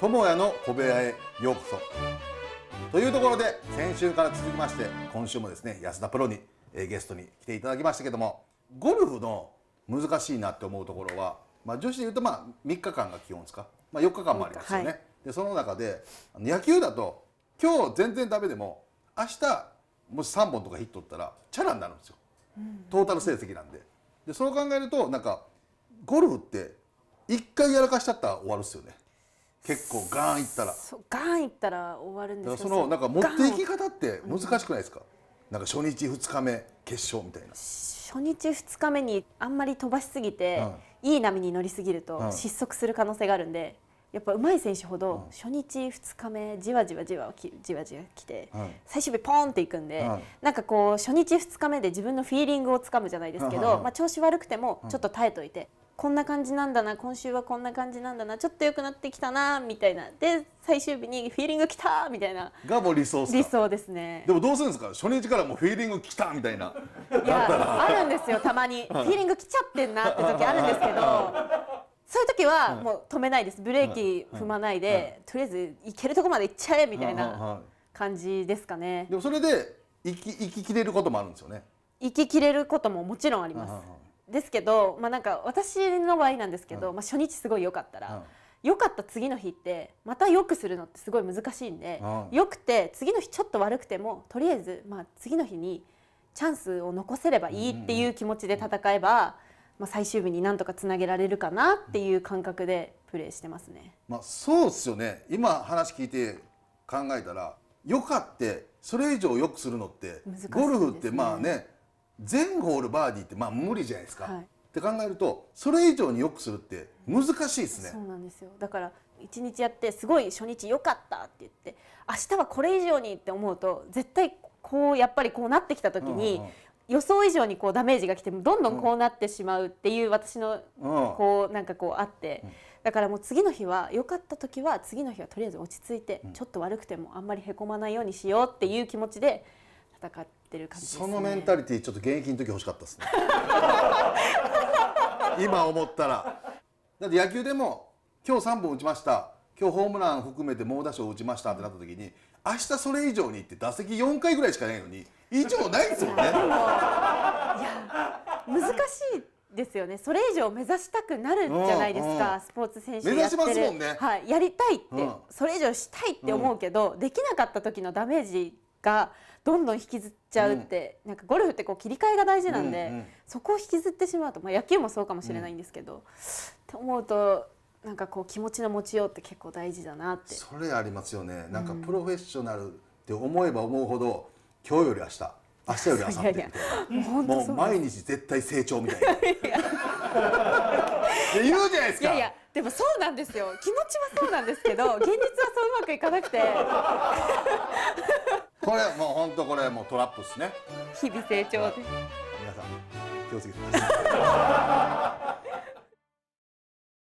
智也の小部屋へようこそというところで先週から続きまして今週もですね安田プロに、えゲストに来ていただきましたけどもゴルフの難しいなって思うところは、まあ、女子でいうとまあ3日間が基本ですか、まあ、4日間もありますよね、でその中で野球だと今日全然ダメでも明日もし3本とかヒットったらチャラになるんですよ、トータル成績なんででそう考えるとなんかゴルフって1回やらかしちゃったら終わるっすよね結構ガーンいったらそうガーンいったら終わるんですけそのなんか持っていき方って難しくないですか、うん、なんか初日2日目決勝みたいな初日2日目にあんまり飛ばしすぎて、うん、いい波に乗りすぎると失速する可能性があるんで、やっぱ上手い選手ほど初日2日目じわじわじわきじわじわきて、最終日ポーンっていくんで、なんかこう初日2日目で自分のフィーリングをつかむじゃないですけど、まあ、調子悪くてもちょっと耐えといて、こんな感じなんだな今週はこんな感じなんだなちょっと良くなってきたなみたいなで最終日にフィーリングきたみたいながも理想理想ですねでもどうするんですか初日からもうフィーリングきたみたいないやあるんですよたまに、フィーリングきちゃってんなって時あるんですけど時はもう止めないですブレーキ踏まないで、とりあえず行けるとこまで行っちゃえみたいな感じですかね、でもそれで行き行き切れることもあるんですよね行き切れることももちろんあります、ですけど、まあ、なんか私の場合なんですけど、まあ、初日すごい良かったら、良かった次の日ってまた良くするのってすごい難しいんで、良くて次の日ちょっと悪くてもとりあえずまあ次の日にチャンスを残せればいいっていう気持ちで戦えばまあ、最終日になんとかつなげられるかなっていう感覚でプレーしてますね。まあ、そうですよね今話聞いて考えたらよかってそれ以上よくするのって、ね、ゴルフってまあね全ホールバーディーってまあ無理じゃないですか。はい、って考えるとそれ以上によくするって難しいですね。そうなんですよだから1日やってすごい初日良かったって言って明日はこれ以上にって思うと絶対こうやっぱりこうなってきた時に。うんうん予想以上にこうダメージがきてどんどんこうなってしまうっていう私のこうなんかこうあってだからもう次の日は良かった時は次の日はとりあえず落ち着いてちょっと悪くてもあんまりへこまないようにしようっていう気持ちで戦ってる感じです、ね、そのメンタリティちょっと現役の時欲しかったですね 今思ったらだって野球でも今日3本打ちました今日ホームラン含めて猛打賞打ちましたってなった時に明日それ以上にって打席4回ぐらいしかないのに以上ないですもんね。いや難しいですよねそれ以上目指したくなるじゃないですか、うんうん、スポーツ選手目ね、はい、やりたいって、うん、それ以上したいって思うけど、うん、できなかった時のダメージがどんどん引きずっちゃうって、うん、なんかゴルフってこう切り替えが大事なんで、うんうん、そこを引きずってしまうと、まあ、野球もそうかもしれないんですけど、と思うとなんかこう気持ちの持ちようって結構大事だなってそれありますよねなんかプロフェッショナルって思えば思うほど、今日より明日明日より明後日みたいなもう毎日絶対成長みたいな言うじゃないですかいやいやでもそうなんですよ気持ちはそうなんですけど現実はそううまくいかなくて これもう本当これもうトラップですね日々成長です皆さん気をつけてください